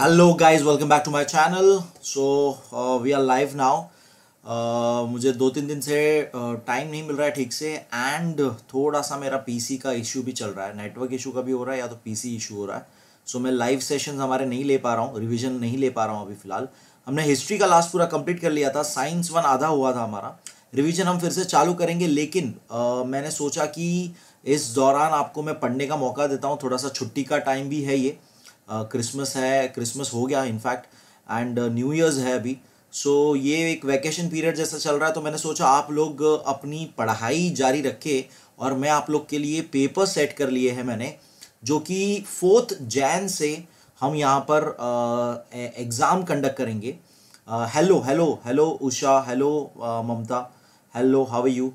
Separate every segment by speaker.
Speaker 1: Hello guys welcome back to my channel so we are live now मुझे दो तीन दिन से टाइम uh, नहीं मिल रहा है ठीक से एंड थोड़ा सा मेरा पीसी का इशू भी चल रहा है नेटवर्क इशू का भी हो रहा है या तो पीसी इशू हो रहा है सो so, मैं लाइव सेशंस हमारे नहीं ले पा रहा हूँ रिविजन नहीं ले पा रहा हूँ अभी फिलहाल हमने हिस्ट्री का लास्ट पूरा कंप्लीट कर लिया था साइंस वन आधा हुआ था हमारा रिविजन हम फिर से चालू करेंगे लेकिन uh, मैंने सोचा कि इस दौरान आपको मैं पढ़ने का मौका देता हूँ थोड़ा सा छुट्टी का टाइम भी है ये क्रिसमस है क्रिसमस हो गया इनफैक्ट एंड न्यू ईयर्स है अभी सो so, ये एक वैकेशन पीरियड जैसा चल रहा है तो मैंने सोचा आप लोग uh, अपनी पढ़ाई जारी रखे और मैं आप लोग के लिए पेपर सेट कर लिए हैं मैंने जो कि फोर्थ जैन से हम यहाँ पर एग्ज़ाम uh, कंडक्ट e, करेंगे hello hello hello Usha hello Mamata hello how you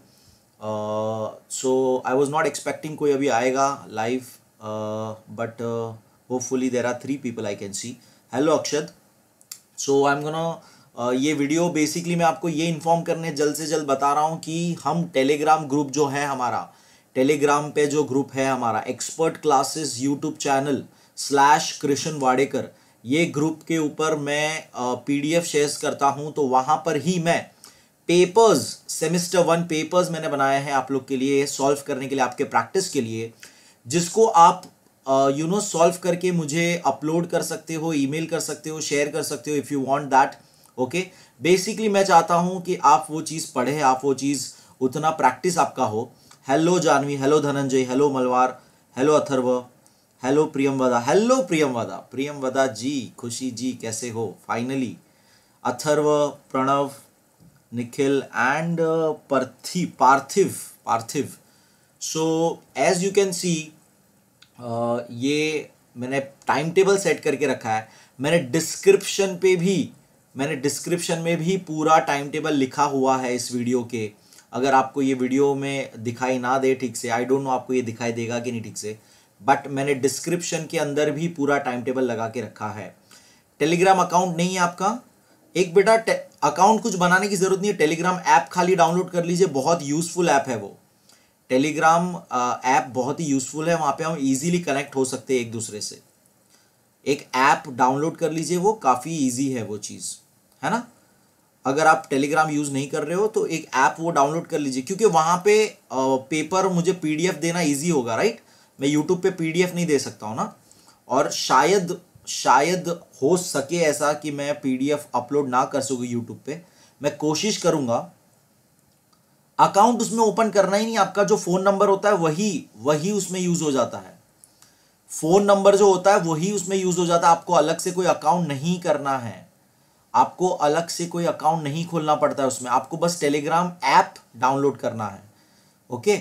Speaker 1: so I was not expecting कोई अभी आएगा live but uh, uh hopefully there are three people i can see hello akshad so i'm gonna Uh, ये video basically मैं आपको ये inform करने जल्द से जल्द बता रहा हूँ कि हम टेलीग्राम ग्रुप जो है हमारा टेलीग्राम पे जो ग्रुप है हमारा expert classes YouTube channel slash Krishna Wadekar ये ग्रुप के ऊपर मैं पीडीएफ uh, शेयर्स करता हूँ तो वहाँ पर ही मैं पेपर्स सेमिस्टर वन पेपर्स मैंने बनाए हैं आप लोग के लिए सॉल्व करने के लिए आपके प्रैक्टिस के लिए जिसको आप यू नो सॉल्व करके मुझे अपलोड कर सकते हो ईमेल कर सकते हो शेयर कर सकते हो if you want that okay basically मैं चाहता हूँ कि आप वो चीज़ पढ़े आप वो चीज़ उतना प्रैक्टिस आपका हो hello Janhvi hello Dhananjay hello Malwar hello Atharva hello Vada hello Priyam Vada ji Khushi ji कैसे हो finally Atharva Pranav Nikhil and Parthiv Parthiv so as you can see ये मैंने टाइम टेबल सेट करके रखा है मैंने डिस्क्रिप्शन पे भी मैंने डिस्क्रिप्शन में भी पूरा टाइम टेबल लिखा हुआ है इस वीडियो के अगर आपको ये वीडियो में दिखाई ना दे ठीक से आई डोंट नो आपको ये दिखाई देगा कि नहीं ठीक से बट मैंने डिस्क्रिप्शन के अंदर भी पूरा टाइम टेबल लगा के रखा है टेलीग्राम अकाउंट नहीं है आपका एक बेटा अकाउंट कुछ बनाने की ज़रूरत नहीं है टेलीग्राम ऐप खाली डाउनलोड कर लीजिए बहुत यूज़फुल ऐप है वो टेलीग्राम ऐप बहुत ही यूज़फुल है वहाँ पे हम इजीली कनेक्ट हो सकते हैं एक दूसरे से एक ऐप डाउनलोड कर लीजिए वो काफ़ी इजी है वो चीज़ है ना अगर आप टेलीग्राम यूज़ नहीं कर रहे हो तो एक ऐप वो डाउनलोड कर लीजिए क्योंकि वहाँ पे पेपर मुझे पीडीएफ देना इजी होगा राइट मैं यूट्यूब पे पीडीएफ नहीं दे सकता हूँ ना और शायद शायद हो सके ऐसा कि मैं पीडीएफ अपलोड ना कर सकूँ यूट्यूब पे मैं कोशिश करूँगा अकाउंट उसमें ओपन करना ही नहीं आपका जो फोन नंबर होता है वही वही उसमें यूज हो जाता है फोन नंबर जो होता है वही उसमें यूज हो जाता है आपको अलग से कोई अकाउंट नहीं करना है आपको अलग से कोई अकाउंट नहीं खोलना पड़ता है उसमें आपको बस टेलीग्राम ऐप डाउनलोड करना है ओके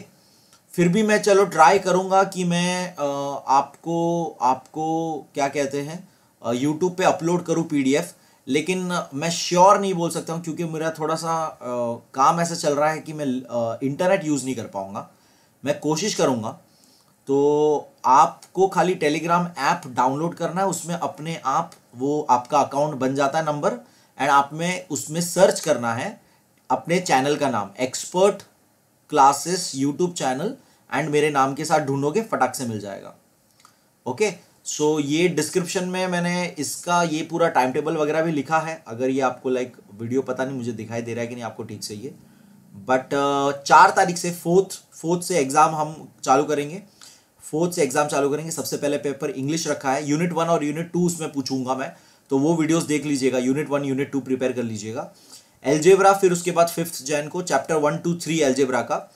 Speaker 1: फिर भी मैं चलो ट्राई करूंगा कि मैं आपको आपको क्या कहते हैं यूट्यूब पे अपलोड करूं पीडीएफ लेकिन मैं श्योर नहीं बोल सकता हूँ क्योंकि मेरा थोड़ा सा आ, काम ऐसा चल रहा है कि मैं आ, इंटरनेट यूज़ नहीं कर पाऊँगा मैं कोशिश करूँगा तो आपको खाली टेलीग्राम ऐप डाउनलोड करना है उसमें अपने आप वो आपका अकाउंट बन जाता है नंबर एंड आप में उसमें सर्च करना है अपने चैनल का नाम expert classes YouTube channel and मेरे नाम के साथ ढूंढोगे फटाक से मिल जाएगा ओके okay? सो so, ये डिस्क्रिप्शन में मैंने इसका ये पूरा टाइम टेबल वगैरह भी लिखा है अगर ये आपको लाइक वीडियो पता नहीं मुझे दिखाई दे रहा है कि नहीं आपको ठीक से ये बट चार तारीख से फोर्थ फोर्थ से एग्ज़ाम हम चालू करेंगे फोर्थ से एग्ज़ाम चालू करेंगे सबसे पहले पेपर इंग्लिश रखा है यूनिट वन और यूनिट टू उसमें पूछूंगा मैं तो वो वीडियोस देख लीजिएगा unit one unit two prepare कर लीजिएगा एलजेब्रा फिर उसके बाद फिफ्थ जैन को chapter one two three algebra का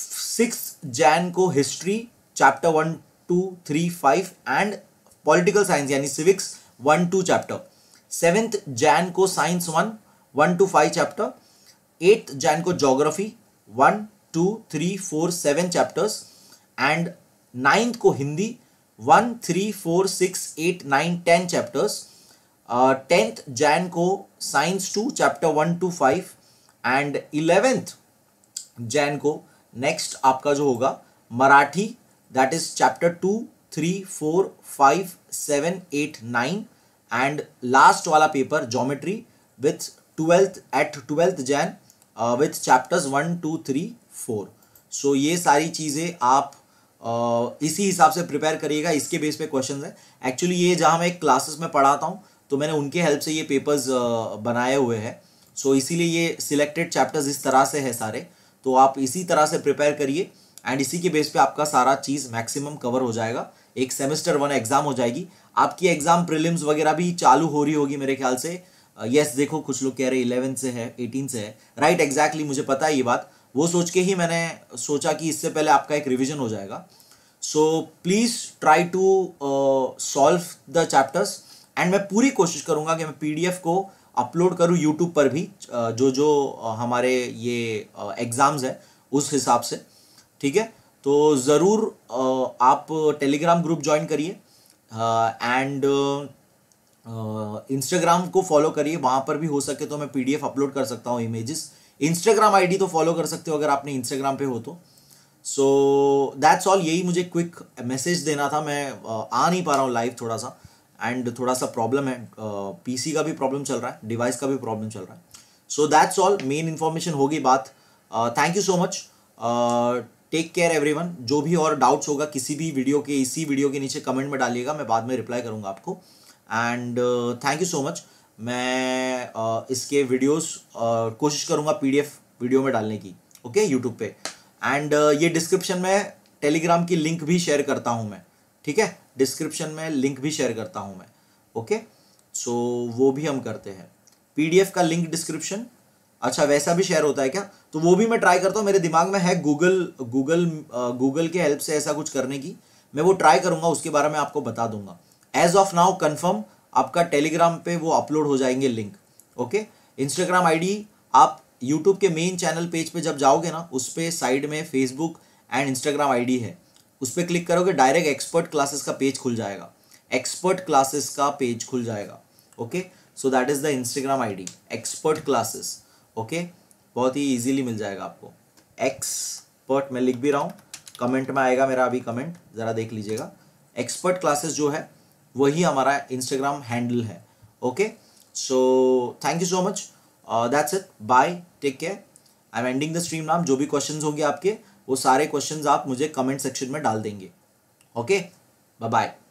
Speaker 1: सिक्स जैन को history chapter one two three five and political science यानी civics one two chapter seventh Jan को science one one two five chapter eighth Jan को geography one two three four seven chapters and ninth को Hindi one three four six eight nine ten chapters tenth Jan को science two chapter one two five and eleventh Jan को next आपका जो होगा Marathi that is chapter 2 3 4 5 7 8 9 and last wala paper geometry with 12th at 12th jan uh, with chapters 1 2 3 4 so ये सारी चीज़ें आप uh, इसी हिसाब से प्रिपेयर करिएगा इसके बेस पे क्वेश्चन है एक्चुअली ये जहाँ मैं क्लासेस में पढ़ाता हूँ तो मैंने उनके हेल्प से ये पेपर्स uh, बनाए हुए हैं सो so, इसीलिए ये सिलेक्टेड चैप्टर्स इस तरह से है सारे तो आप इसी तरह से प्रिपेयर करिए एंड इसी के बेस पे आपका सारा चीज़ मैक्सिमम कवर हो जाएगा एक सेमेस्टर वन एग्ज़ाम हो जाएगी आपकी एग्ज़ाम प्रिलिम्स वगैरह भी चालू हो रही होगी मेरे ख्याल से यस uh, yes, देखो कुछ लोग कह रहे इलेवन से है एटीन से है राइट right, एग्जैक्टली exactly, मुझे पता है ये बात वो सोच के ही मैंने सोचा कि इससे पहले आपका एक रिविजन हो जाएगा so please try to solve the chapters and मैं पूरी कोशिश करूंगा कि मैं पीडीएफ को अपलोड करूँ यूट्यूब पर भी uh, जो जो uh, हमारे ये एग्ज़ाम्स है उस हिसाब से ठीक है तो ज़रूर आप टेलीग्राम ग्रुप ज्वाइन करिए एंड इंस्टाग्राम को फॉलो करिए वहाँ पर भी हो सके तो मैं पीडीएफ अपलोड कर सकता हूँ इमेजेस इंस्टाग्राम आईडी तो फॉलो कर सकते हो अगर आपने इंस्टाग्राम पे हो तो सो दैट्स ऑल यही मुझे क्विक मैसेज देना था मैं uh, आ नहीं पा रहा हूँ लाइव थोड़ा सा एंड थोड़ा सा प्रॉब्लम है पी uh, का भी प्रॉब्लम चल रहा है डिवाइस का भी प्रॉब्लम चल रहा है so that's all main information होगी बात thank you so much take care everyone जो भी और डाउट्स होगा किसी भी वीडियो के इसी वीडियो के नीचे कमेंट में डालिएगा मैं बाद में रिप्लाई करूंगा आपको and thank you so much मैं uh, इसके वीडियोस uh, कोशिश करूंगा पीडीएफ वीडियो में डालने की ओके okay? यूट्यूब पे एंड uh, ये डिस्क्रिप्शन में टेलीग्राम की लिंक भी शेयर करता हूँ मैं ठीक है डिस्क्रिप्शन में लिंक भी शेयर करता हूँ मैं ओके okay? सो so, वो भी हम करते हैं पीडीएफ का लिंक डिस्क्रिप्शन अच्छा वैसा भी शेयर होता है क्या तो वो भी मैं ट्राई करता हूँ मेरे दिमाग में है गूगल गूगल गूगल के हेल्प से ऐसा कुछ करने की मैं वो ट्राई करूंगा उसके बारे में आपको बता दूंगा एज ऑफ नाउ कन्फर्म आपका टेलीग्राम पे वो अपलोड हो जाएंगे लिंक ओके इंस्टाग्राम आईडी आप यूट्यूब के मेन चैनल पेज पे जब जाओगे ना उस पर साइड में फेसबुक एंड इंस्टाग्राम आईडी है उस पर क्लिक करोगे डायरेक्ट एक्सपर्ट क्लासेस का पेज खुल जाएगा एक्सपर्ट क्लासेस का पेज खुल जाएगा okay so that is the Instagram ID expert classes okay बहुत ही इजीली मिल जाएगा आपको एक्सपर्ट मैं लिख भी रहा हूँ कमेंट में आएगा मेरा अभी कमेंट ज़रा देख लीजिएगा एक्सपर्ट क्लासेस जो है वही हमारा इंस्टाग्राम हैंडल है okay so thank you so much that's it bye take care I am ending the stream नाम जो भी क्वेश्चन होंगे आपके वो सारे क्वेश्चन आप मुझे कमेंट सेक्शन में डाल देंगे ओके बाय बाय